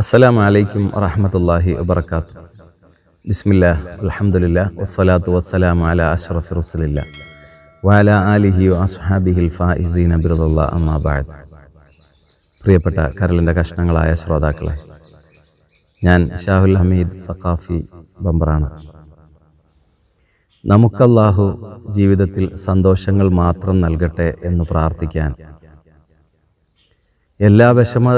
അസ്സലാം വലൈക്കും വറഹമത്തല്ലാഹി വബർക്കാത്തു ബിസ്മില്ല അലഹമുല്ല വസ്സലാത്തു വസ്സലാം അല അഷ്റഫ് റസുലില്ല വാല ആലിഹി അസ്ഹാബിഹിൽ ഫാഹിസീൻ അബിറുല്ല അമ്മാബാദ് പ്രിയപ്പെട്ട കരളിൻ്റെ കഷ്ണങ്ങളായ ശ്രോതാക്കളെ ഞാൻ ഷാഹുൽ ഹമീദ് സഖാഫി ബംബറാണ് നമുക്കല്ലാഹു ജീവിതത്തിൽ സന്തോഷങ്ങൾ മാത്രം നൽകട്ടെ എന്ന് പ്രാർത്ഥിക്കാൻ എല്ലാ വിഷമ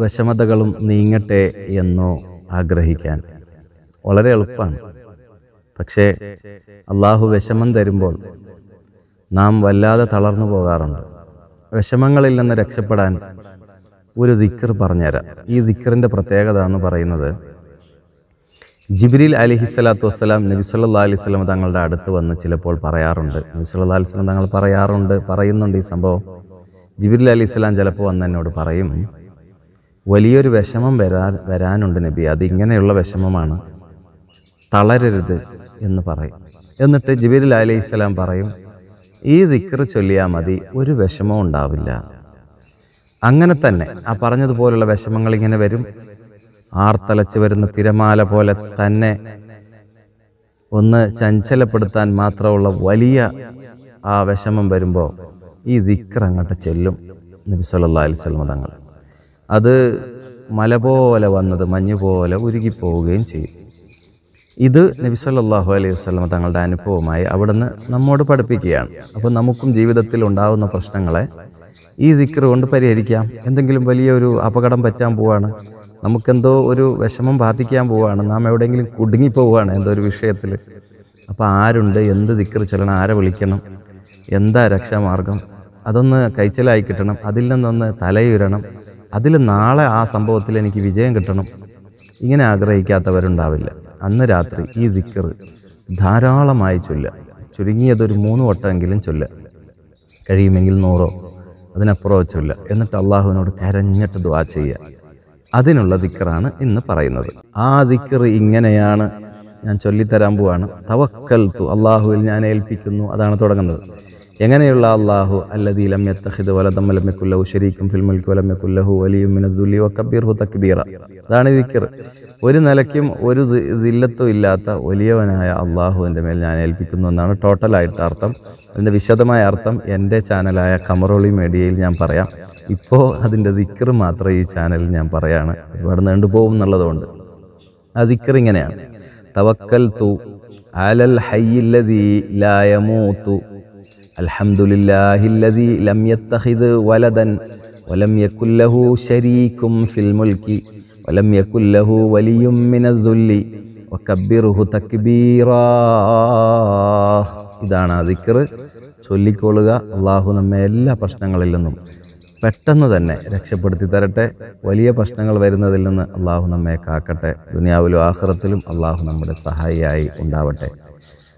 വിഷമതകളും നീങ്ങട്ടെ എന്നോ ആഗ്രഹിക്കാൻ വളരെ എളുപ്പമാണ് പക്ഷേ അള്ളാഹു വിഷമം തരുമ്പോൾ നാം വല്ലാതെ തളർന്നു പോകാറുണ്ട് വിഷമങ്ങളിൽ നിന്ന് രക്ഷപ്പെടാൻ ഒരു ദിക്കർ പറഞ്ഞുതരാം ഈ ദിക്കറിൻ്റെ പ്രത്യേകത എന്ന് പറയുന്നത് ജിബ്രീൽ അലിഹിസ്സലാത്തു വസ്സലാം നബിസല്ലാ അലിസ്ലാം തങ്ങളുടെ അടുത്ത് വന്ന് ചിലപ്പോൾ പറയാറുണ്ട് നബിസല്ലാ അലിസ്ലാം തങ്ങൾ പറയാറുണ്ട് പറയുന്നുണ്ട് ഈ സംഭവം ജിബിരിൽ അലി ഇസ്ലാം ചിലപ്പോൾ വന്ന് എന്നോട് പറയും വലിയൊരു വിഷമം വരാൻ വരാനുണ്ട് നബി അതിങ്ങനെയുള്ള വിഷമമാണ് തളരരുത് എന്ന് പറയും എന്നിട്ട് ജിബിരിൽ അലി ഇസ്ലാം പറയും ഈ ദിക്കർ ചൊല്ലിയാൽ മതി ഒരു വിഷമവും ഉണ്ടാവില്ല അങ്ങനെ തന്നെ ആ പറഞ്ഞതുപോലുള്ള വിഷമങ്ങൾ ഇങ്ങനെ വരും ആർത്തലച്ച് വരുന്ന തിരമാല പോലെ തന്നെ ഒന്ന് ചഞ്ചലപ്പെടുത്താൻ മാത്രമുള്ള വലിയ ആ വിഷമം വരുമ്പോൾ ഈ ദിക്കർ അങ്ങോട്ട് ചെല്ലും നബി സല്ലാ അലിസ്ലമ തങ്ങൾ അത് മല പോലെ വന്നത് മഞ്ഞ് പോലെ ഉരുകിപ്പോവുകയും ചെയ്യും ഇത് നബി സല്ലാഹു അലൈഹി വസ്ലമ തങ്ങളുടെ അനുഭവമായി അവിടുന്ന് നമ്മോട് പഠിപ്പിക്കുകയാണ് അപ്പോൾ നമുക്കും ജീവിതത്തിൽ ഉണ്ടാകുന്ന പ്രശ്നങ്ങളെ ഈ ദിക്കർ കൊണ്ട് പരിഹരിക്കാം എന്തെങ്കിലും വലിയൊരു അപകടം പറ്റാൻ പോവാണ് നമുക്കെന്തോ ഒരു വിഷമം ബാധിക്കാൻ പോവാണ് നാം എവിടെയെങ്കിലും കുടുങ്ങിപ്പോവുകയാണ് എന്തോ ഒരു വിഷയത്തിൽ അപ്പോൾ ആരുണ്ട് എന്ത് ദിക്കർ ചെല്ലണം ആരെ വിളിക്കണം എന്താ രക്ഷാമാർഗം അതൊന്ന് കൈച്ചലായി കിട്ടണം അതിൽ നിന്നൊന്ന് തലയുരണം അതിൽ നാളെ ആ സംഭവത്തിൽ എനിക്ക് വിജയം കിട്ടണം ഇങ്ങനെ ആഗ്രഹിക്കാത്തവരുണ്ടാവില്ല അന്ന് രാത്രി ഈ ദിക്കർ ധാരാളമായി ചൊല്ല ചുരുങ്ങിയതൊരു മൂന്ന് വട്ടമെങ്കിലും ചൊല്ല കഴിയുമെങ്കിൽ നൂറോ അതിനപ്പുറോ ചൊല്ല എന്നിട്ട് അള്ളാഹുവിനോട് കരഞ്ഞിട്ട് ദ്വാ ചെയ്യുക അതിനുള്ള ദിക്കറാണ് ഇന്ന് പറയുന്നത് ആ ദിക്കർ ഇങ്ങനെയാണ് ഞാൻ ചൊല്ലിത്തരാൻ പോവാണ് തവക്കൽ തു അള്ളാഹുവിൽ ഞാൻ ഏൽപ്പിക്കുന്നു അതാണ് തുടങ്ങുന്നത് എങ്ങനെയുള്ള അള്ളാഹു അല്ലദീ വലതം ലമ്യക്കുല്ലഹു ഷരീക്കും ഫിൽ തക്ബീറ അതാണ് ദിക്കർ ഒരു നിലയ്ക്കും ഒരു ഇതില്ലത്തും ഇല്ലാത്ത വലിയവനായ അള്ളാഹുവിൻ്റെ മേൽ ഞാൻ ഏൽപ്പിക്കുന്നു എന്നാണ് ടോട്ടലായിട്ട് അർത്ഥം അതിൻ്റെ വിശദമായ അർത്ഥം എൻ്റെ ചാനലായ കമറോളി മീഡിയയിൽ ഞാൻ പറയാം ഇപ്പോൾ അതിൻ്റെ ദിക്കർ മാത്രം ഈ ചാനലിൽ ഞാൻ പറയാണ് ഒരുപാട് നീണ്ടുപോകും എന്നുള്ളതുകൊണ്ട് ആ ദിക്കർ ഇങ്ങനെയാണ് തവക്കൽ തു അലൽ ഹയ്യില്ലതീ ലായമൂത്തു അൽഹംദുലില്ലാഹി لله الذي لم يتخذ ولدا ولم يكن له شريك في الملك ولم يكن له ولي من الذل وكبره ഇതാണ് ദിക്കർ ചൊല്ലിക്കൊള്ളുക അള്ളാഹു നമ്മെ എല്ലാ പ്രശ്നങ്ങളിൽ നിന്നും പെട്ടെന്ന് തന്നെ രക്ഷപ്പെടുത്തി തരട്ടെ വലിയ പ്രശ്നങ്ങൾ വരുന്നതിൽ നിന്ന് അള്ളാഹു നമ്മെ കാക്കട്ടെ ദുനിയാവിലും ആഹ്റത്തിലും അള്ളാഹു നമ്മുടെ സഹായിയായി ഉണ്ടാവട്ടെ